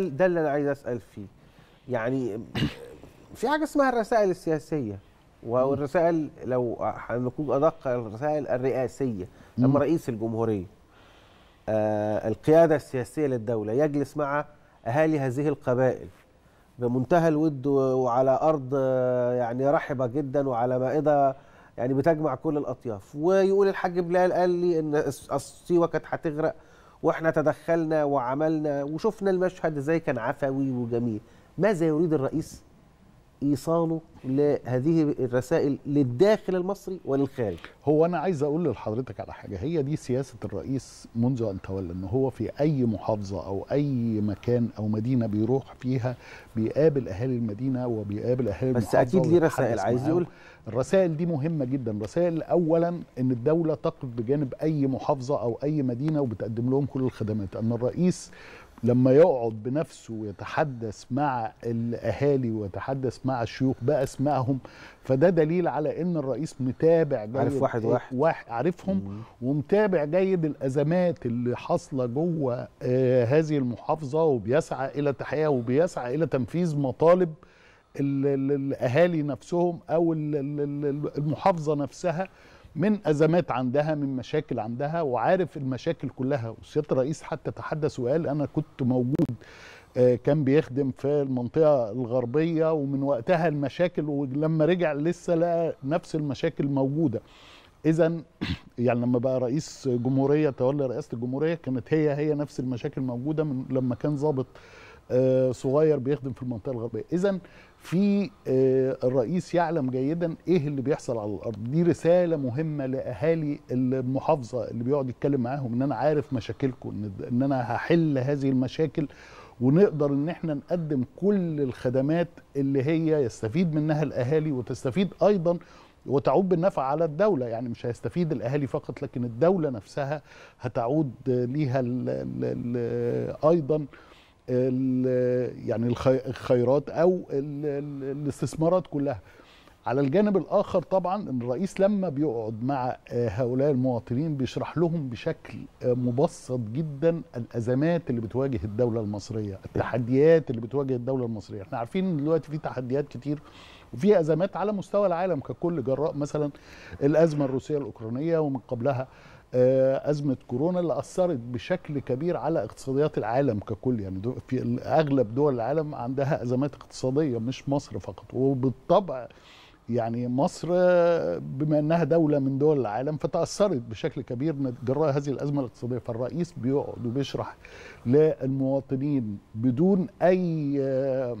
ده اللي انا عايز اسال فيه يعني في حاجه اسمها الرسائل السياسيه والرسائل لو هنكون ادق الرسائل الرئاسيه لما رئيس الجمهوريه آه القياده السياسيه للدوله يجلس مع اهالي هذه القبائل بمنتهى الود وعلى ارض آه، يعني رحبه جدا وعلى مائده يعني بتجمع كل الاطياف ويقول الحاج بلال قال لي ان السيوه كانت هتغرق واحنا تدخلنا وعملنا وشفنا المشهد ازاي كان عفوي وجميل ماذا يريد الرئيس ايصاله لهذه الرسائل للداخل المصري وللخارج هو انا عايز اقول لحضرتك على حاجه هي دي سياسه الرئيس منذ ان تولى ان هو في اي محافظه او اي مكان او مدينه بيروح فيها بيقابل اهالي المدينه وبيقابل اهالي بس المحافظه بس اكيد ليه رسائل عايز يقول الرسائل دي مهمه جدا رسائل اولا ان الدوله تقف بجانب اي محافظه او اي مدينه وبتقدم لهم كل الخدمات ان الرئيس لما يقعد بنفسه ويتحدث مع الاهالي ويتحدث مع الشيوخ باسمائهم فده دليل على ان الرئيس متابع جيد عارف واحد إيه، واحد, واحد عارفهم ومتابع جيد الازمات اللي حاصله جوه آه هذه المحافظه وبيسعى الى تحقيقها وبيسعى الى تنفيذ مطالب الاهالي نفسهم او المحافظه نفسها من ازمات عندها من مشاكل عندها وعارف المشاكل كلها وسياده الرئيس حتى تحدث وقال انا كنت موجود آه، كان بيخدم في المنطقه الغربيه ومن وقتها المشاكل ولما رجع لسه لقى نفس المشاكل موجوده اذا يعني لما بقى رئيس جمهوريه تولى رئاسه الجمهوريه كانت هي هي نفس المشاكل موجوده من لما كان ظابط آه، صغير بيخدم في المنطقه الغربيه اذا في آه، الرئيس يعلم جيدا ايه اللي بيحصل على الارض دي رساله مهمه لاهالي المحافظه اللي بيقعد يتكلم معاهم ان انا عارف مشاكلكم ان انا هحل هذه المشاكل ونقدر ان احنا نقدم كل الخدمات اللي هي يستفيد منها الاهالي وتستفيد ايضا وتعود بالنفع على الدولة يعني مش هيستفيد الأهالي فقط لكن الدولة نفسها هتعود ليها أيضا يعني الخيرات او الاستثمارات كلها على الجانب الاخر طبعا الرئيس لما بيقعد مع آه، هؤلاء المواطنين بيشرح لهم بشكل آه، مبسط جدا الازمات اللي بتواجه الدوله المصريه التحديات اللي بتواجه الدوله المصريه احنا عارفين دلوقتي في تحديات كتير وفي ازمات على مستوى العالم ككل جراء مثلا الازمه الروسيه الاوكرانيه ومن قبلها آه، ازمه كورونا اللي اثرت بشكل كبير على اقتصاديات العالم ككل يعني في اغلب دول العالم عندها ازمات اقتصاديه مش مصر فقط وبالطبع يعني مصر بما انها دوله من دول العالم فتاثرت بشكل كبير جراء هذه الازمه الاقتصاديه فالرئيس بيقعد وبيشرح للمواطنين بدون اي آه،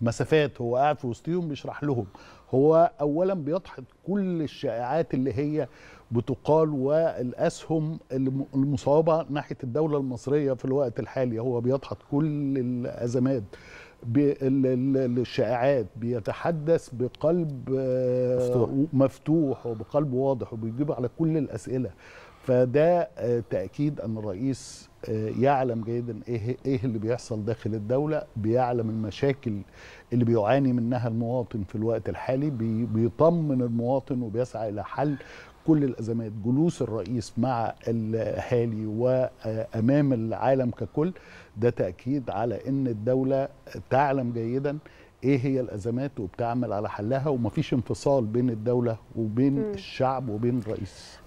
مسافات هو قاعد في وسطهم بيشرح لهم هو اولا بيضحط كل الشائعات اللي هي بتقال والاسهم المصابه ناحيه الدوله المصريه في الوقت الحالي هو بيضحط كل الازمات الشائعات بيتحدث بقلب مفتوح, مفتوح وبقلب واضح وبيجيب على كل الاسئله فده آه، تاكيد ان الرئيس آه، يعلم جيدا ايه ايه اللي بيحصل داخل الدوله بيعلم المشاكل اللي بيعاني منها المواطن في الوقت الحالي بيطمن المواطن وبيسعى الى حل كل الازمات جلوس الرئيس مع الاهالي وامام العالم ككل ده تاكيد على ان الدوله تعلم جيدا ايه هي الازمات وبتعمل على حلها ومفيش انفصال بين الدوله وبين م. الشعب وبين الرئيس